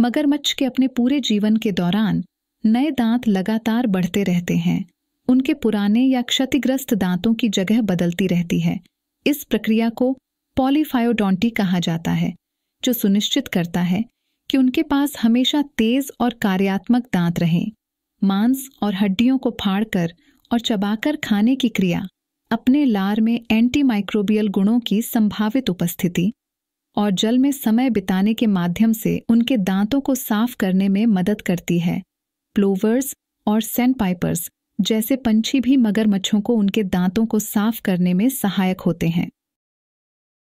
मगरमच्छ के अपने पूरे जीवन के दौरान नए दांत लगातार बढ़ते रहते हैं उनके पुराने या क्षतिग्रस्त दांतों की जगह बदलती रहती है इस प्रक्रिया को पॉलीफायोडोंटी कहा जाता है जो सुनिश्चित करता है कि उनके पास हमेशा तेज और कार्यात्मक दांत रहें मांस और हड्डियों को फाड़कर और चबाकर खाने की क्रिया अपने लार में एंटी माइक्रोबियल गुणों की संभावित उपस्थिति और जल में समय बिताने के माध्यम से उनके दांतों को साफ करने में मदद करती है प्लोवर्स और सेंड पाइपर्स जैसे पंछी भी मगरमच्छों को उनके दांतों को साफ करने में सहायक होते हैं